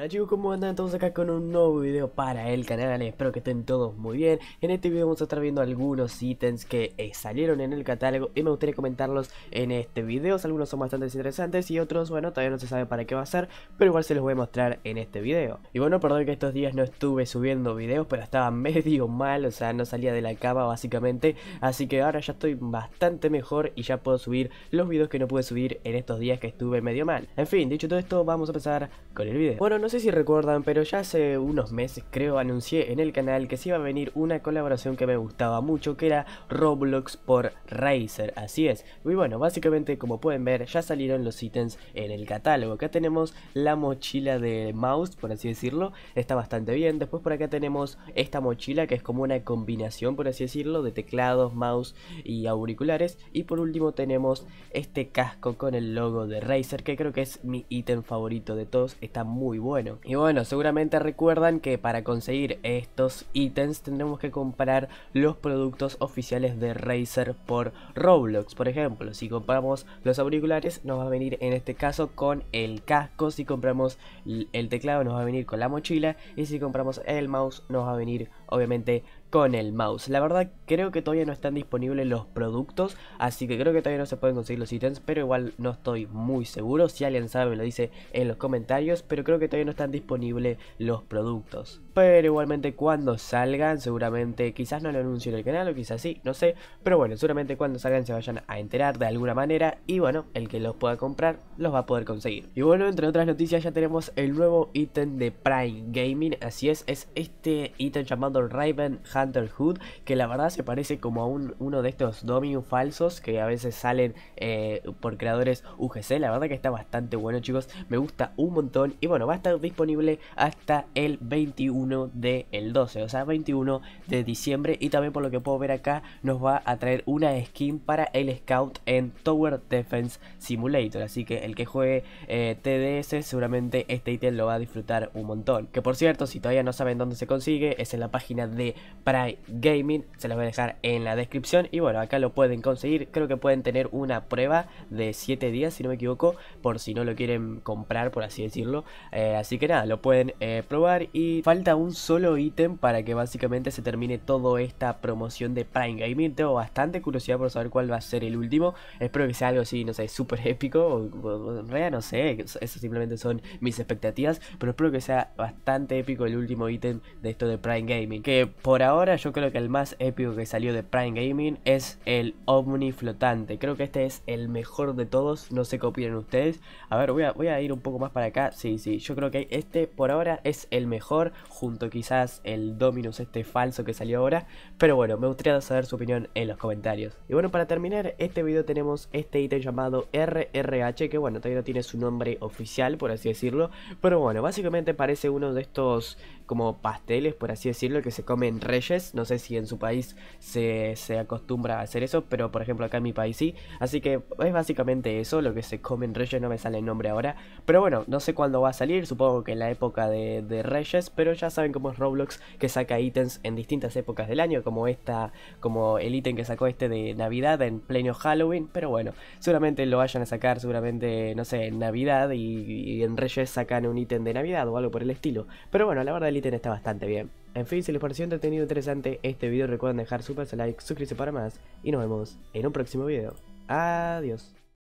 Hola chicos, ¿cómo andan? Estamos acá con un nuevo video para el canal, espero que estén todos muy bien En este video vamos a estar viendo algunos ítems que eh, salieron en el catálogo Y me gustaría comentarlos en este video Algunos son bastante interesantes y otros, bueno, todavía no se sabe para qué va a ser Pero igual se los voy a mostrar en este video Y bueno, perdón que estos días no estuve subiendo videos Pero estaba medio mal, o sea, no salía de la cama básicamente Así que ahora ya estoy bastante mejor y ya puedo subir los videos que no pude subir en estos días que estuve medio mal En fin, dicho todo esto, vamos a empezar con el video Bueno, no no sé si recuerdan, pero ya hace unos meses creo anuncié en el canal que se iba a venir una colaboración que me gustaba mucho, que era Roblox por Razer, así es. Y bueno, básicamente como pueden ver ya salieron los ítems en el catálogo. Acá tenemos la mochila de mouse, por así decirlo, está bastante bien. Después por acá tenemos esta mochila que es como una combinación, por así decirlo, de teclados, mouse y auriculares. Y por último tenemos este casco con el logo de Razer, que creo que es mi ítem favorito de todos, está muy bueno. Y bueno, seguramente recuerdan que para conseguir estos ítems tendremos que comprar los productos oficiales de Razer por Roblox. Por ejemplo, si compramos los auriculares nos va a venir en este caso con el casco, si compramos el teclado nos va a venir con la mochila y si compramos el mouse nos va a venir con obviamente con el mouse. La verdad creo que todavía no están disponibles los productos, así que creo que todavía no se pueden conseguir los ítems, pero igual no estoy muy seguro. Si alguien sabe me lo dice en los comentarios, pero creo que todavía no están disponibles los productos. Pero igualmente cuando salgan, seguramente quizás no lo anuncio en el canal o quizás sí, no sé. Pero bueno, seguramente cuando salgan se vayan a enterar de alguna manera y bueno, el que los pueda comprar los va a poder conseguir. Y bueno, entre otras noticias ya tenemos el nuevo ítem de Prime Gaming, así es, es este ítem llamado Raven Hunter Hood, que la verdad se parece como a un, uno de estos dominios falsos que a veces salen eh, por creadores UGC. La verdad que está bastante bueno, chicos. Me gusta un montón. Y bueno, va a estar disponible hasta el 21 del de 12, o sea, 21 de diciembre. Y también por lo que puedo ver acá, nos va a traer una skin para el Scout en Tower Defense Simulator. Así que el que juegue eh, TDS, seguramente este ítem lo va a disfrutar un montón. Que por cierto, si todavía no saben dónde se consigue, es en la página de Prime Gaming, se las voy a dejar en la descripción y bueno, acá lo pueden conseguir, creo que pueden tener una prueba de 7 días si no me equivoco, por si no lo quieren comprar por así decirlo, eh, así que nada, lo pueden eh, probar y falta un solo ítem para que básicamente se termine toda esta promoción de Prime Gaming, tengo bastante curiosidad por saber cuál va a ser el último, espero que sea algo así, no sé, súper épico, o, o, no sé, eso simplemente son mis expectativas, pero espero que sea bastante épico el último ítem de esto de Prime Gaming que por ahora yo creo que el más épico que salió de Prime Gaming es el Omni Flotante. Creo que este es el mejor de todos, no sé qué opinan ustedes. A ver, voy a, voy a ir un poco más para acá. Sí, sí, yo creo que este por ahora es el mejor, junto quizás el Dominus este falso que salió ahora. Pero bueno, me gustaría saber su opinión en los comentarios. Y bueno, para terminar este video tenemos este ítem llamado RRH, que bueno, todavía no tiene su nombre oficial, por así decirlo. Pero bueno, básicamente parece uno de estos como pasteles, por así decirlo, que se comen reyes. No sé si en su país se, acostumbra a hacer eso, pero por ejemplo acá en mi país sí. Así que es básicamente eso, lo que se comen reyes, no me sale el nombre ahora. Pero bueno, no sé cuándo va a salir, supongo que en la época de, de reyes, pero ya saben cómo es Roblox que saca ítems en distintas épocas del año, como esta, como el ítem que sacó este de Navidad en pleno Halloween. Pero bueno, seguramente lo vayan a sacar, seguramente, no sé, en Navidad y, en Reyes sacan un ítem de Navidad o algo por el estilo. Pero bueno, la verdad el está bastante bien. En fin, si les pareció entretenido e interesante este vídeo recuerden dejar paso like, suscribirse para más y nos vemos en un próximo video. Adiós.